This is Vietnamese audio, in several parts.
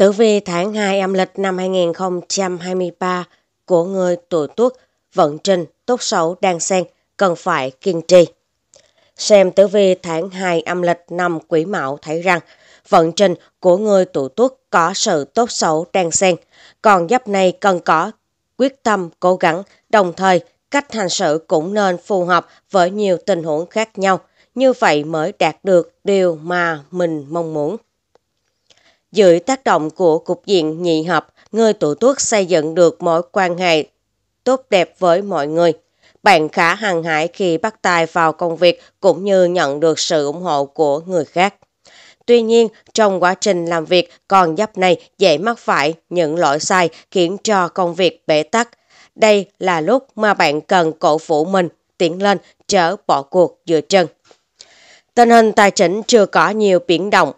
Tử vi tháng 2 âm lịch năm 2023 của người tuổi tuất vận trình tốt xấu đang xen cần phải kiên trì. Xem tử vi tháng 2 âm lịch năm Quý Mão thấy rằng vận trình của người tuổi tuất có sự tốt xấu đang xen, còn giáp này cần có quyết tâm cố gắng, đồng thời cách hành xử cũng nên phù hợp với nhiều tình huống khác nhau, như vậy mới đạt được điều mà mình mong muốn. Dưới tác động của cục diện nhị hợp, người tủ tuất xây dựng được mối quan hệ tốt đẹp với mọi người. Bạn khá hàng hải khi bắt tay vào công việc cũng như nhận được sự ủng hộ của người khác. Tuy nhiên, trong quá trình làm việc, con giáp này dễ mắc phải những lỗi sai khiến cho công việc bể tắc. Đây là lúc mà bạn cần cổ vũ mình tiến lên chớ bỏ cuộc giữa chân. Tình hình tài chính chưa có nhiều biến động,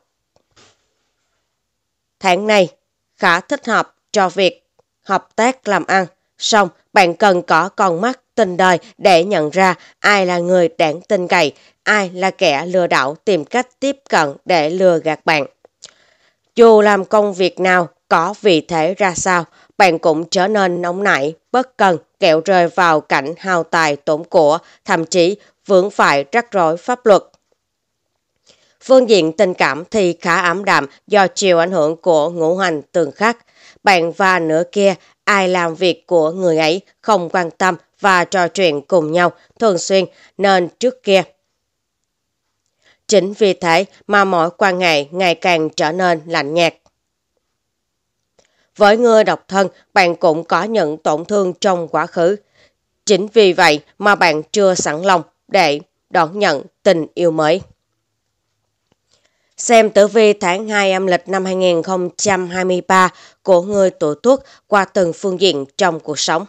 Tháng này khá thích hợp cho việc hợp tác làm ăn. Xong, bạn cần có con mắt tình đời để nhận ra ai là người đáng tin cậy, ai là kẻ lừa đảo tìm cách tiếp cận để lừa gạt bạn. Dù làm công việc nào, có vị thế ra sao, bạn cũng trở nên nóng nảy, bất cần, kẹo rơi vào cảnh hào tài tổn của, thậm chí vướng phải rắc rối pháp luật. Phương diện tình cảm thì khá ảm đạm do chịu ảnh hưởng của ngũ hành tương khắc. Bạn và nửa kia, ai làm việc của người ấy không quan tâm và trò chuyện cùng nhau thường xuyên nên trước kia. Chính vì thế mà mỗi quan hệ ngày càng trở nên lạnh nhạt. Với người độc thân, bạn cũng có những tổn thương trong quá khứ. Chính vì vậy mà bạn chưa sẵn lòng để đón nhận tình yêu mới xem tử vi tháng 2 âm lịch năm 2023 của người tuổi Tuất qua từng phương diện trong cuộc sống.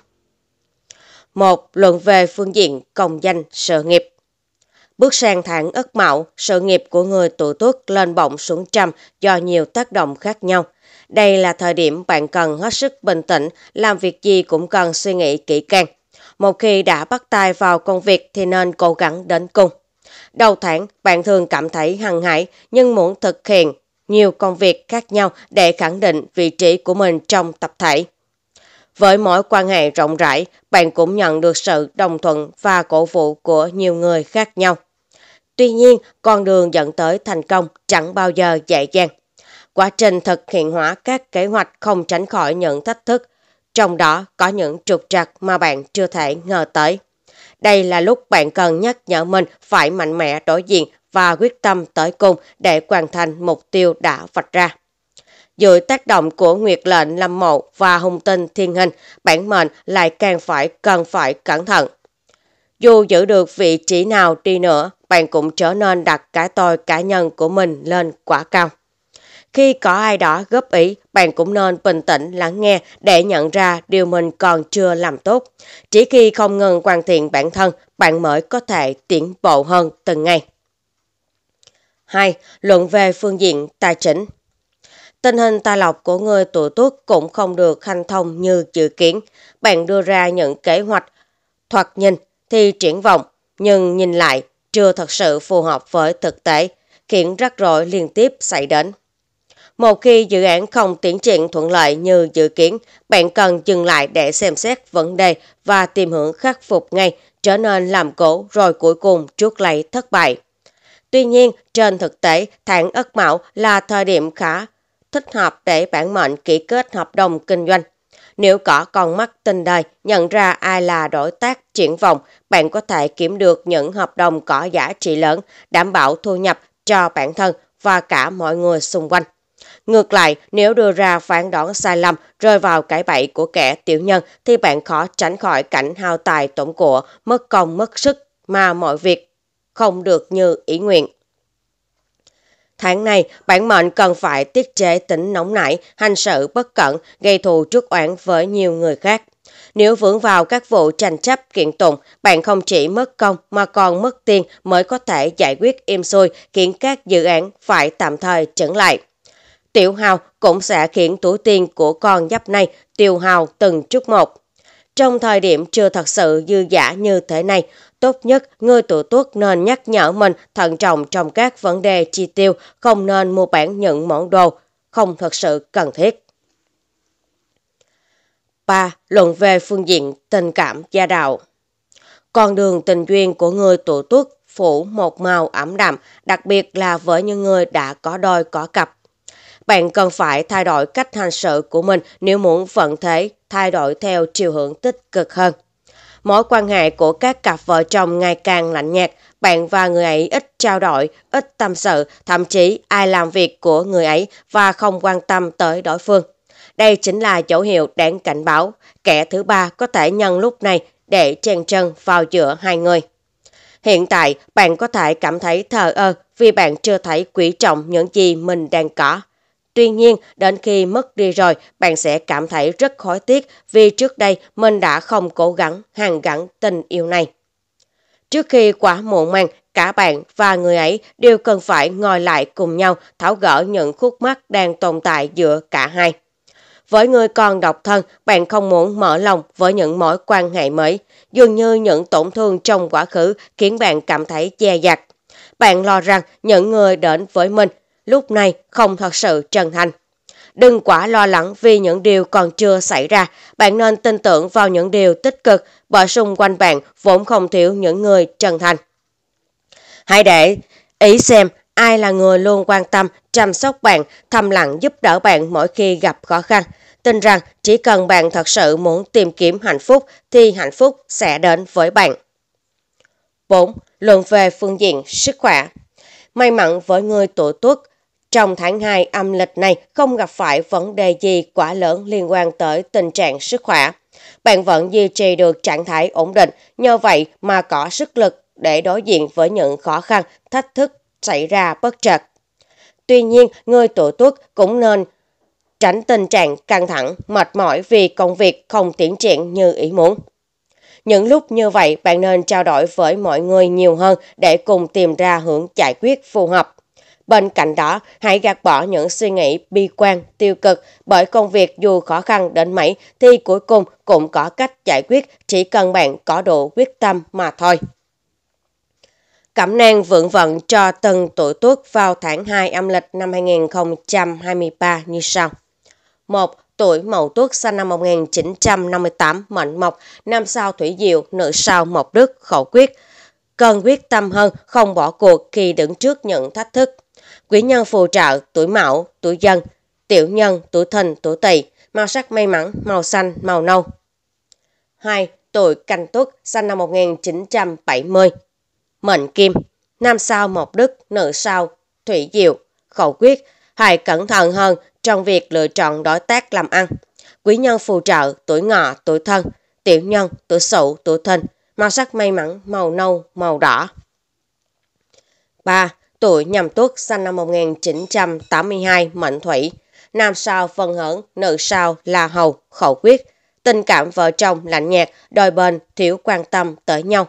một Luận về phương diện công danh sự nghiệp Bước sang tháng Ất mão sự nghiệp của người tuổi Tuất lên bổng xuống trăm do nhiều tác động khác nhau. Đây là thời điểm bạn cần hết sức bình tĩnh, làm việc gì cũng cần suy nghĩ kỹ càng. Một khi đã bắt tay vào công việc thì nên cố gắng đến cùng. Đầu tháng, bạn thường cảm thấy hăng hải nhưng muốn thực hiện nhiều công việc khác nhau để khẳng định vị trí của mình trong tập thể. Với mối quan hệ rộng rãi, bạn cũng nhận được sự đồng thuận và cổ vũ của nhiều người khác nhau. Tuy nhiên, con đường dẫn tới thành công chẳng bao giờ dễ dàng. Quá trình thực hiện hóa các kế hoạch không tránh khỏi những thách thức, trong đó có những trục trặc mà bạn chưa thể ngờ tới. Đây là lúc bạn cần nhắc nhở mình phải mạnh mẽ đối diện và quyết tâm tới cùng để hoàn thành mục tiêu đã vạch ra. Dưới tác động của nguyệt lệnh lâm mộ và hung tinh thiên hình, bản mệnh lại càng phải cần phải cẩn thận. Dù giữ được vị trí nào đi nữa, bạn cũng trở nên đặt cái tôi cá nhân của mình lên quá cao. Khi có ai đó góp ý, bạn cũng nên bình tĩnh lắng nghe để nhận ra điều mình còn chưa làm tốt. Chỉ khi không ngừng hoàn thiện bản thân, bạn mới có thể tiến bộ hơn từng ngày. 2. Luận về phương diện tài chính Tình hình tài lộc của người tuổi tuất cũng không được hanh thông như dự kiến. Bạn đưa ra những kế hoạch thoạt nhìn thì triển vọng, nhưng nhìn lại chưa thật sự phù hợp với thực tế, khiến rắc rối liên tiếp xảy đến. Một khi dự án không tiến triển thuận lợi như dự kiến, bạn cần dừng lại để xem xét vấn đề và tìm hướng khắc phục ngay, trở nên làm cổ rồi cuối cùng trước lấy thất bại. Tuy nhiên, trên thực tế, tháng Ất Mão là thời điểm khá thích hợp để bản mệnh ký kết hợp đồng kinh doanh. Nếu có con mắt tinh đời nhận ra ai là đối tác triển vọng, bạn có thể kiếm được những hợp đồng có giá trị lớn, đảm bảo thu nhập cho bản thân và cả mọi người xung quanh. Ngược lại, nếu đưa ra phán đoán sai lầm rơi vào cái bẫy của kẻ tiểu nhân thì bạn khó tránh khỏi cảnh hao tài tổn của, mất công mất sức mà mọi việc không được như ý nguyện. Tháng này, bản mệnh cần phải tiết chế tính nóng nảy, hành sự bất cẩn, gây thù trước oán với nhiều người khác. Nếu vướng vào các vụ tranh chấp kiện tụng, bạn không chỉ mất công mà còn mất tiền mới có thể giải quyết im xuôi khiến các dự án phải tạm thời chững lại. Tiểu Hào cũng sẽ khiến túi tiền của con giáp này tiêu hào từng chút một. Trong thời điểm chưa thật sự dư giả như thế này, tốt nhất người tuổi tuất nên nhắc nhở mình thận trọng trong các vấn đề chi tiêu, không nên mua bán những món đồ không thật sự cần thiết. 3. Luận về phương diện tình cảm gia đạo Con đường tình duyên của người tuổi tuất phủ một màu ẩm đạm, đặc biệt là với những người đã có đôi có cặp bạn cần phải thay đổi cách hành xử của mình nếu muốn vận thế thay đổi theo chiều hướng tích cực hơn. Mối quan hệ của các cặp vợ chồng ngày càng lạnh nhạt, bạn và người ấy ít trao đổi, ít tâm sự, thậm chí ai làm việc của người ấy và không quan tâm tới đối phương. Đây chính là dấu hiệu đáng cảnh báo, kẻ thứ ba có thể nhân lúc này để chen chân vào giữa hai người. Hiện tại, bạn có thể cảm thấy thờ ơ vì bạn chưa thấy quý trọng những gì mình đang có. Tuy nhiên, đến khi mất đi rồi, bạn sẽ cảm thấy rất khói tiếc vì trước đây mình đã không cố gắng hàn gắn tình yêu này. Trước khi quá muộn màng, cả bạn và người ấy đều cần phải ngồi lại cùng nhau tháo gỡ những khúc mắc đang tồn tại giữa cả hai. Với người còn độc thân, bạn không muốn mở lòng với những mối quan hệ mới, dường như những tổn thương trong quá khứ khiến bạn cảm thấy dè dặt. Bạn lo rằng những người đến với mình lúc này không thật sự chân thành. Đừng quá lo lắng vì những điều còn chưa xảy ra, bạn nên tin tưởng vào những điều tích cực bởi xung quanh bạn vốn không thiếu những người chân thành. Hãy để ý xem ai là người luôn quan tâm, chăm sóc bạn, thầm lặng giúp đỡ bạn mỗi khi gặp khó khăn. Tin rằng chỉ cần bạn thật sự muốn tìm kiếm hạnh phúc thì hạnh phúc sẽ đến với bạn. 4. Luận về phương diện sức khỏe May mắn với người tuổi tuất, trong tháng 2 âm lịch này không gặp phải vấn đề gì quá lớn liên quan tới tình trạng sức khỏe. Bạn vẫn duy trì được trạng thái ổn định, nhờ vậy mà có sức lực để đối diện với những khó khăn, thách thức xảy ra bất chợt. Tuy nhiên, người tuổi tuất cũng nên tránh tình trạng căng thẳng, mệt mỏi vì công việc không tiến triển như ý muốn. Những lúc như vậy, bạn nên trao đổi với mọi người nhiều hơn để cùng tìm ra hướng giải quyết phù hợp. Bên cạnh đó, hãy gạt bỏ những suy nghĩ bi quan, tiêu cực, bởi công việc dù khó khăn đến mấy thì cuối cùng cũng có cách giải quyết, chỉ cần bạn có đủ quyết tâm mà thôi. Cẩm nang vượng vận cho từng tuổi tuất vào tháng 2 âm lịch năm 2023 như sau. 1. Tuổi Mậu Tuất sinh năm 1958, mệnh mộc, nam sao thủy diệu, nữ sao mộc đức, khẩu quyết cần quyết tâm hơn, không bỏ cuộc khi đứng trước những thách thức quý nhân phù trợ, tuổi mão, tuổi dân, tiểu nhân, tuổi thìn, tuổi tỵ, màu sắc may mắn, màu xanh, màu nâu. 2. Tuổi Canh Tuất, sinh năm 1970. Mệnh Kim, nam sao Mộc Đức, nữ sao Thủy Diệu, khẩu quyết, hãy cẩn thận hơn trong việc lựa chọn đối tác làm ăn. Quý nhân phù trợ, tuổi ngọ, tuổi thân, tiểu nhân, tuổi sửu, tuổi thìn, màu sắc may mắn, màu nâu, màu đỏ. 3 tuổi nhâm tuất sinh năm 1982 mệnh thủy, nam sao phân hưởng, nữ sao là hầu, khẩu quyết. Tình cảm vợ chồng lạnh nhạt, đòi bền thiếu quan tâm tới nhau.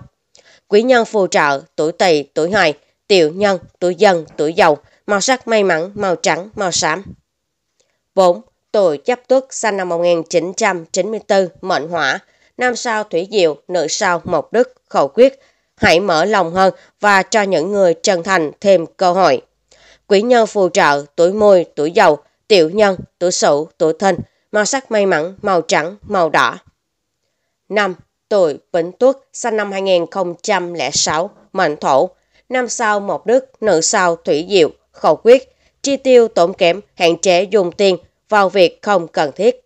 Quý nhân phù trợ, tuổi tỵ, tuổi hợi, tiểu nhân, tuổi dân, tuổi dầu, màu sắc may mắn, màu trắng, màu xám. 4. Tuổi chấp tuất sinh năm 1994 mệnh hỏa, nam sao thủy diệu, nữ sao mộc đức, khẩu quyết, hãy mở lòng hơn và cho những người chân thành thêm cơ hội. Quý nhân phù trợ, tuổi mùi, tuổi dầu, tiểu nhân, tuổi sửu, tuổi thân màu sắc may mắn, màu trắng, màu đỏ. 5. Tuổi Vĩnh Tuất, sinh năm 2006, mệnh thổ. Năm sau một đức, nữ sau thủy diệu, khẩu quyết. Chi tiêu tốn kém, hạn chế dùng tiền vào việc không cần thiết.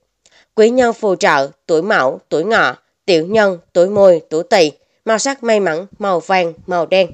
Quý nhân phù trợ, tuổi mão, tuổi ngọ, tiểu nhân, tuổi mùi, tuổi tỵ, màu sắc may mắn, màu vàng, màu đen.